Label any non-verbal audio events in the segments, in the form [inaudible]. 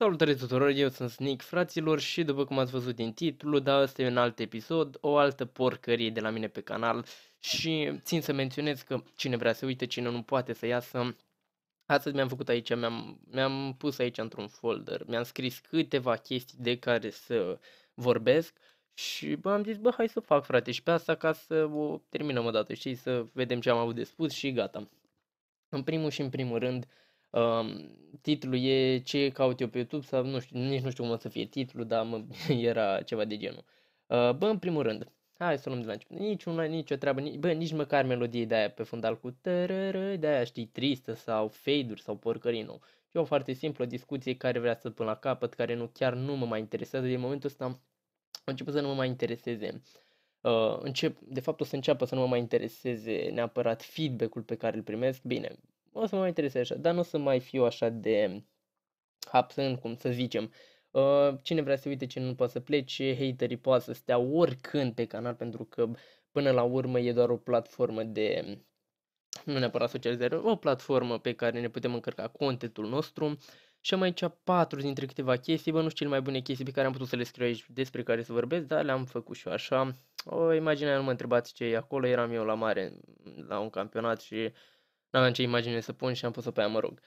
Salutare tuturor, eu sunt Sneak, fraților, și după cum ați văzut din titlu, da, ăsta e un alt episod, o altă porcărie de la mine pe canal și țin să menționez că cine vrea să uite, cine nu poate să iasă, astăzi mi-am făcut aici, mi-am, mi-am pus aici într-un folder, mi-am scris câteva chestii de care să vorbesc și bă, am zis, bă, hai să fac, frate, și pe asta ca să o terminăm o dată, știi, să vedem ce am avut de spus și gata. În primul și în primul rând, uh, Um, titlul e ce caut eu pe YouTube sau nu știu, nici nu știu cum o să fie titlul, dar mă, [laughs] era ceva de genul. Uh, bă, în primul rând, hai să luăm de la început. Nici una, nicio o treabă, nici, bă, nici măcar melodie de aia pe fundal cu tărără, de aia știi, tristă sau fade sau porcării nu. E o foarte simplă discuție care vrea să până la capăt, care nu chiar nu mă mai interesează. Din momentul ăsta am început să nu mă mai intereseze. Uh, încep, de fapt o să înceapă să nu mă mai intereseze neapărat feedback-ul pe care îl primesc. Bine, o să mă mai interesez așa, dar nu o să mai fiu așa de absent, cum să zicem. Ă, cine vrea să uite ce nu poate să plece, haterii poate să stea oricând pe canal pentru că până la urmă e doar o platformă de nu neapărat socializare, o platformă pe care ne putem încărca contentul nostru și am aici patru dintre câteva chestii, bă, nu știu cele mai bune chestii pe care am putut să le scriu aici despre care să vorbesc, dar le-am făcut și eu așa. O imagine, nu mă întrebați ce e acolo, eram eu la mare la un campionat și uh, N-aveam ce imagine să pun și am pus-o pe aia, mă rog.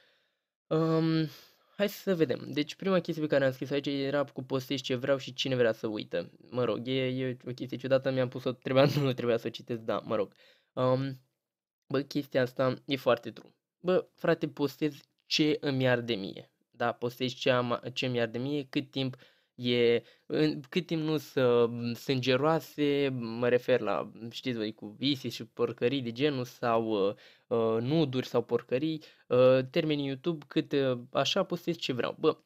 Um, hai să vedem. Deci prima chestie pe care am scris aici era cu postez ce vreau și cine vrea să uită. Mă rog, e, e o chestie ciudată, mi-am pus-o, trebuia, [laughs] nu trebuia să o citesc, da, mă rog. Um, bă, chestia asta e foarte true. Bă, frate, postez ce îmi de mie. Da, postez ce, am, ce mi de mie, cât timp uh, e, în, cât timp nu sunt mm, sângeroase, mă refer la, mm, știți voi, cu visi și porcării de genul sau uh, nuduri sau porcării, uh, termenii YouTube, cât uh, așa postez ce vreau. Bă,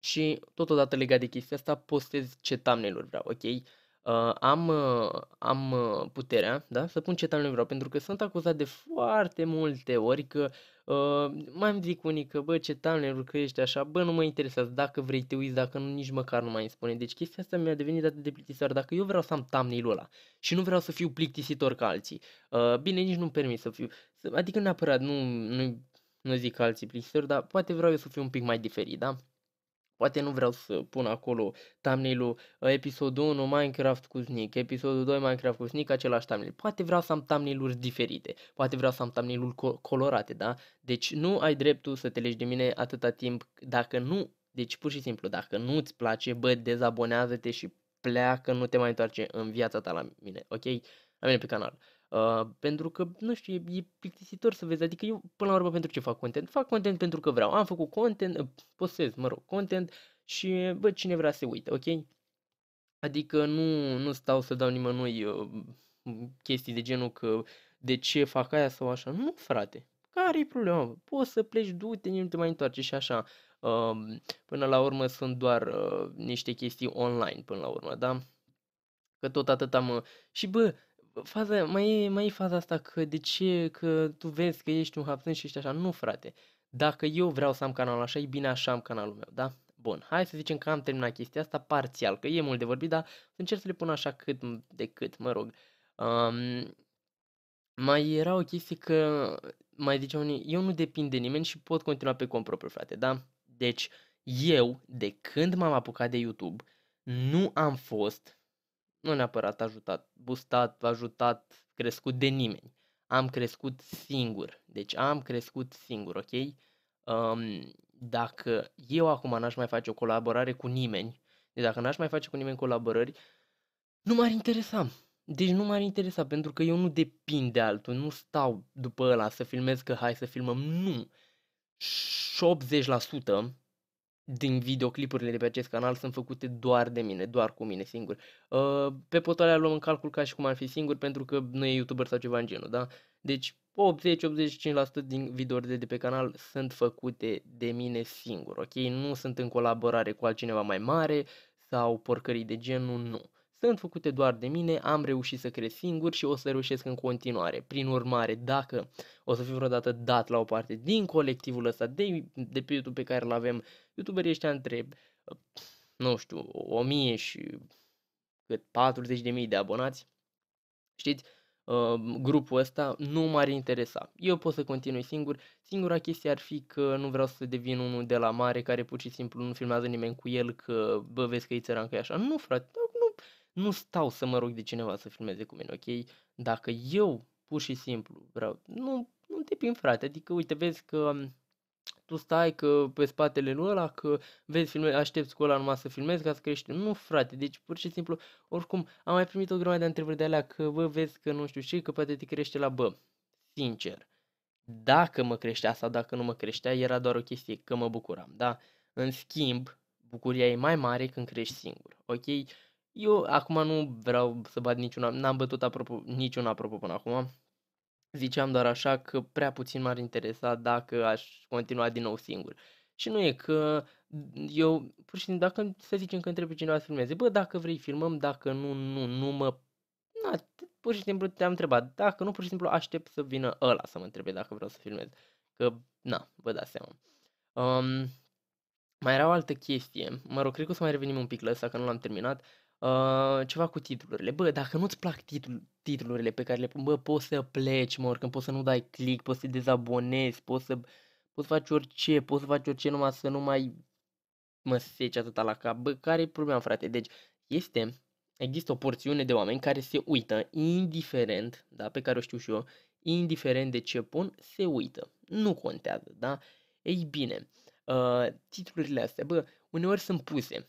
și totodată legat de chestia asta, postez ce thumbnail vreau, ok? uh, am, uh, am ă, puterea da? să pun ce nu vreau, pentru că sunt acuzat de foarte multe ori că uh, mai îmi zic unii că bă, ce talent că ești așa, bă, nu mă interesează dacă vrei te uiți, dacă nu, nici măcar nu mai îmi spune. Deci chestia asta mi-a devenit atât de plictisitor, Dacă eu vreau să am thumbnail ăla și nu vreau să fiu plictisitor ca alții, uh, bine, nici nu-mi permis să fiu, adică neapărat, nu, nu, nu zic alții plictisitori, dar poate vreau eu să fiu un pic mai diferit, da? Poate nu vreau să pun acolo thumbnail episodul 1 Minecraft cu Sneak, episodul 2 Minecraft cu Sneak, același thumbnail. Poate vreau să am thumbnail diferite, poate vreau să am thumbnail colorate, da? Deci nu ai dreptul să te legi de mine atâta timp dacă nu deci pur și simplu, dacă nu ți place, bă, dezabonează-te și pleacă, nu te mai întoarce în viața ta la mine, ok? La mine pe canal. Uh, pentru că, nu știu, e, e plictisitor să vezi, adică eu, până la urmă, pentru ce fac content? Fac content pentru că vreau. Am făcut content, uh, postez, mă rog, content și, bă, cine vrea să uite, ok? Adică nu, nu stau să dau nimănui uh, chestii de genul că de ce fac aia sau așa. Nu, frate, care e problema? Poți să pleci, du-te, nu te mai întoarce și așa. Uh, până la urmă sunt doar uh, niște chestii online până la urmă, da? Că tot atât am... și bă, faza, mai e, mai e faza asta că de ce, că tu vezi că ești un absent și ești așa. Nu, frate. Dacă eu vreau să am canalul așa, e bine așa am canalul meu, da? Bun, hai să zicem că am terminat chestia asta parțial, că e mult de vorbit, dar să încerc să le pun așa cât de cât, mă rog. Um, mai era o chestie că, mai zice unii, eu nu depind de nimeni și pot continua pe cont propriu, frate, da? Deci, eu, de când m-am apucat de YouTube, nu am fost nu neapărat ajutat, bustat, ajutat, crescut de nimeni. Am crescut singur. Deci am crescut singur, ok? Um, dacă eu acum n-aș mai face o colaborare cu nimeni, deci dacă n-aș mai face cu nimeni colaborări, nu m-ar interesa. Deci nu m-ar interesa, pentru că eu nu depind de altul, nu stau după ăla să filmez că hai să filmăm, nu din videoclipurile de pe acest canal sunt făcute doar de mine, doar cu mine singur. Uh, pe Potoarea luăm în calcul ca și cum ar fi singur pentru că nu e youtuber sau ceva în genul, da? Deci 80-85% din videourile de pe canal sunt făcute de mine singur, ok? Nu sunt în colaborare cu altcineva mai mare sau porcării de genul, nu sunt făcute doar de mine, am reușit să cresc singur și o să reușesc în continuare. Prin urmare, dacă o să fiu vreodată dat la o parte din colectivul ăsta de, de pe YouTube pe care îl avem, youtuberii ăștia întreb, nu știu, 1000 și cât 40.000 de abonați, știți, uh, grupul ăsta nu m-ar interesa. Eu pot să continui singur. Singura chestie ar fi că nu vreau să devin unul de la mare care pur și simplu nu filmează nimeni cu el că bă, vezi că e că e așa. Nu frate, nu stau să mă rog de cineva să filmeze cu mine, ok? Dacă eu pur și simplu vreau, nu, nu te pin frate, adică uite, vezi că um, tu stai că pe spatele lui ăla, că vezi, filme, aștepți cu ăla numai să filmezi ca să crești. Nu, frate, deci pur și simplu, oricum, am mai primit o grămadă de întrebări de alea că, vă vezi că nu știu ce, că poate te crește la bă. Sincer, dacă mă creștea asta, dacă nu mă creștea, era doar o chestie, că mă bucuram, da? În schimb, bucuria e mai mare când crești singur, ok? Eu acum nu vreau să bat niciuna, n-am bătut apropo, niciuna apropo până acum. Ziceam doar așa că prea puțin m-ar interesa dacă aș continua din nou singur. Și nu e că eu, pur și simplu, dacă să zicem că întreb pe cineva să filmeze, bă, dacă vrei filmăm, dacă nu, nu, nu mă... Na, pur și simplu te-am întrebat, dacă nu, pur și simplu aștept să vină ăla să mă întrebe dacă vreau să filmez. Că, na, vă dați seama. Um, mai era o altă chestie, mă rog, cred că o să mai revenim un pic la asta, că nu l-am terminat. Uh, ceva cu titlurile. Bă, dacă nu-ți plac titl- titlurile pe care le pun, bă, poți să pleci, mă, oricând poți să nu dai click, poți să dezabonezi, poți să poți să faci orice, poți să faci orice numai să nu mai mă seci atâta la cap. Bă, care e problema, frate? Deci, este, există o porțiune de oameni care se uită, indiferent, da, pe care o știu și eu, indiferent de ce pun, se uită. Nu contează, da? Ei bine, uh, titlurile astea, bă, uneori sunt puse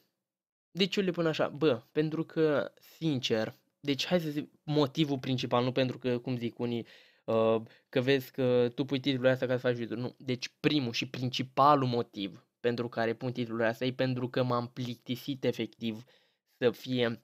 deci eu le pun așa, bă, pentru că, sincer, deci hai să zic motivul principal, nu pentru că, cum zic unii, uh, că vezi că tu pui titlul ăsta ca să faci video. Nu, deci primul și principalul motiv pentru care pun titlul ăsta e pentru că m-am plictisit efectiv să fie...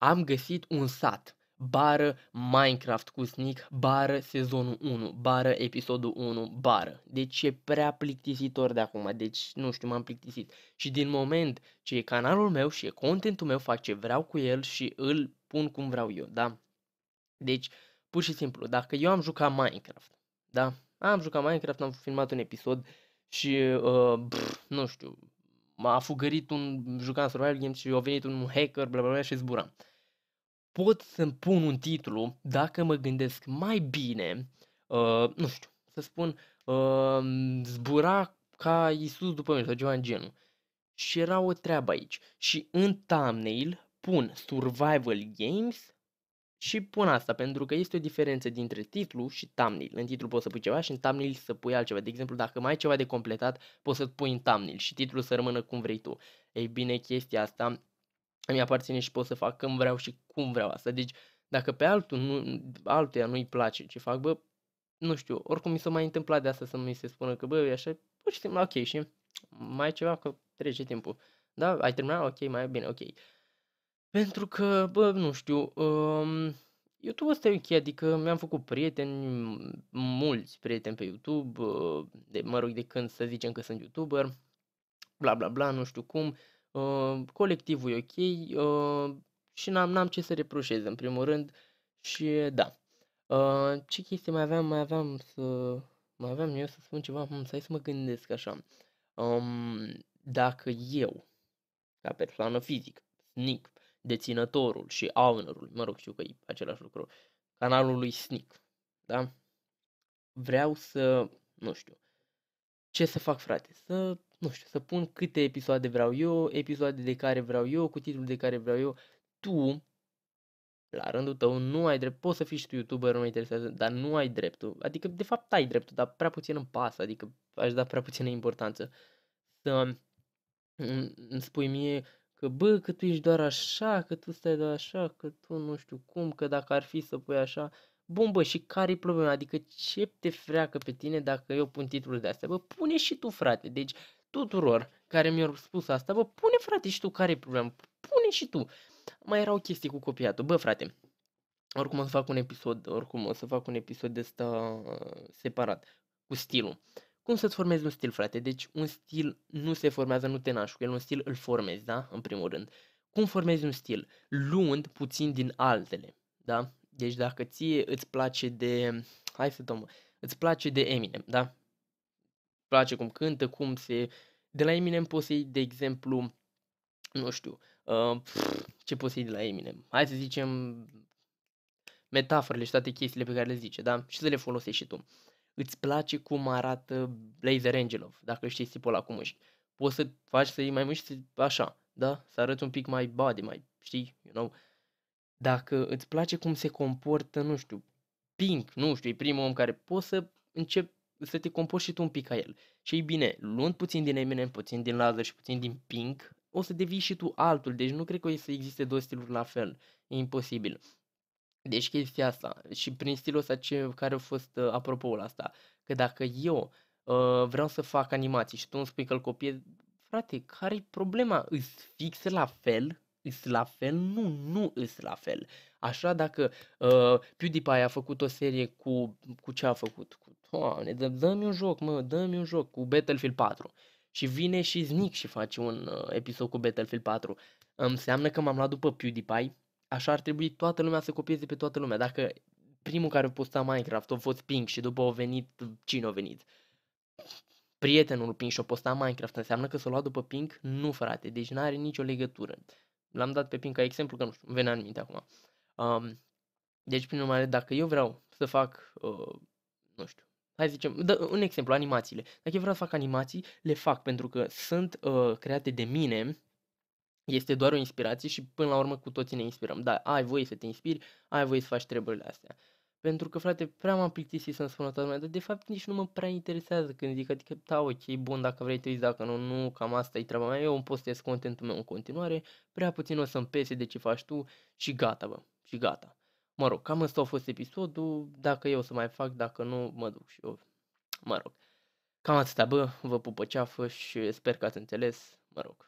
Am găsit un sat bară Minecraft cu Sneak, bară sezonul 1, bară episodul 1, bară. Deci e prea plictisitor de acum, deci nu știu, m-am plictisit. Și din moment ce e canalul meu și e contentul meu, fac ce vreau cu el și îl pun cum vreau eu, da? Deci, pur și simplu, dacă eu am jucat Minecraft, da? Am jucat Minecraft, am filmat un episod și, uh, pff, nu știu, m-a fugărit un jucat în survival game și a venit un hacker, bla bla bla și zburam. Uh, pot să-mi pun un titlu dacă mă gândesc mai bine, uh, nu știu, să spun, uh, zbura ca Isus după mine sau ceva în genul. Și era o treabă aici. Și în thumbnail pun Survival Games și pun asta, pentru că este o diferență dintre titlu și thumbnail. În titlu poți să pui ceva și în thumbnail să pui altceva. De exemplu, dacă mai ai ceva de completat, poți să-ți pui în thumbnail și titlul să rămână cum vrei tu. Ei bine, chestia asta îmi aparține și pot să fac când vreau și cum vreau asta. Deci, dacă pe altul nu, altuia nu-i place ce fac, bă, nu știu, oricum mi s-a mai întâmplat de asta să mi se spună că, bă, e așa, pur și simplu, ok, și mai ceva, că trece timpul. Da, ai terminat? Ok, mai bine, ok. Pentru că, bă, nu știu, um, YouTube ăsta e ok, adică mi-am făcut prieteni, mulți prieteni pe YouTube, uh, de, mă rog, de când să zicem că sunt YouTuber, bla bla bla, nu știu cum, uh, Ă, colectivul e ok uh, și n-am, n-am ce să reproșez, în primul rând, și da. Uh, ce chestii mai aveam? Mai aveam să... Mai aveam eu să spun ceva, hmm, să să mă gândesc așa. Um, dacă eu, ca persoană fizică, snic, deținătorul și ownerul, mă rog, știu că e același lucru, canalul lui snic, da? Vreau să, nu știu, ce să fac, frate? Să nu știu, să pun câte episoade vreau eu, episoade de care vreau eu, cu titlul de care vreau eu. Tu, la rândul tău, nu ai drept. Poți să fii și tu YouTuber, nu mă interesează, dar nu ai dreptul. Adică, de fapt, ai dreptul, dar prea puțin îmi pasă, adică aș da prea puțină importanță. Să îmi spui mie că bă, că tu ești doar așa, că tu stai doar așa, că tu nu știu cum, că dacă ar fi să pui așa, bun bă, și care-i problema? Adică ce te freacă pe tine dacă eu pun titlul de astea? Bă, pune și tu, frate, deci tuturor care mi-au spus asta, bă, pune frate și tu care e problema, pune și tu. Mai erau chestii cu copiatul, bă frate, oricum o să fac un episod, oricum o să fac un episod de ăsta uh, separat, cu stilul. Cum să-ți formezi un stil, frate? Deci un stil nu se formează, nu te naști cu el, un stil îl formezi, da? În primul rând. Cum formezi un stil? Luând puțin din altele, da? Deci dacă ție îți place de, hai să dăm, îți place de Eminem, da? place cum cântă, cum se... De la Eminem poți să iei, de exemplu, nu știu, uh, ce poți să iei de la Eminem? Hai să zicem metaforele și toate chestiile pe care le zice, da? Și să le folosești și tu. Îți place cum arată Blazer Angelov, dacă știi tipul ăla cu mâști. Poți să faci să iei mai mâști așa, da? Să arăți un pic mai body, mai, știi, you know? Dacă îți place cum se comportă, nu știu, Pink, nu știu, e primul om care poți să încep să te compoși și tu un pic ca el. Și ei bine, luând puțin din Eminem, puțin din Lazar și puțin din Pink, o să devii și tu altul, deci nu cred că o să existe două stiluri la fel, e imposibil. Deci chestia asta și prin stilul ăsta ce, care a fost uh, apropo la asta, că dacă eu uh, vreau să fac animații și tu îmi spui că îl copiez, frate, care-i problema? Îți fix la fel? Îți la fel? Nu, nu îți la fel. Așa dacă uh, PewDiePie a făcut o serie cu, cu ce a făcut? Cu, doamne, dă, dă-mi un joc, mă, dă-mi un joc cu Battlefield 4. Și vine și znic și face un uh, episod cu Battlefield 4. Înseamnă că m-am luat după PewDiePie. Așa ar trebui toată lumea să copieze pe toată lumea. Dacă primul care a postat Minecraft a fost Pink și după a venit, cine a venit? prietenul Pink și a posta Minecraft, înseamnă că s a luat după Pink? Nu, frate, deci n-are nicio legătură. L-am dat pe Pink ca exemplu, că nu știu, venea în minte acum. Um, deci, prin urmare, dacă eu vreau să fac, uh, nu știu, hai să zicem, dă un exemplu, animațiile. Dacă eu vreau să fac animații, le fac pentru că sunt uh, create de mine, este doar o inspirație și până la urmă cu toții ne inspirăm. Da, ai voie să te inspiri, ai voie să faci treburile astea. Pentru că, frate, prea m-am plictisit să-mi spună toată lumea, dar de fapt nici nu mă prea interesează când zic, adică, da, ok, bun, dacă vrei te uiți, dacă nu, nu, cam asta e treaba mea, eu îmi postez contentul meu în continuare, prea puțin o să-mi pese de ce faci tu și gata, bă și gata. Mă rog, cam ăsta a fost episodul, dacă eu o să mai fac, dacă nu, mă duc și eu. Mă rog, cam atâta, bă, vă pupă ceafă și sper că ați înțeles, mă rog.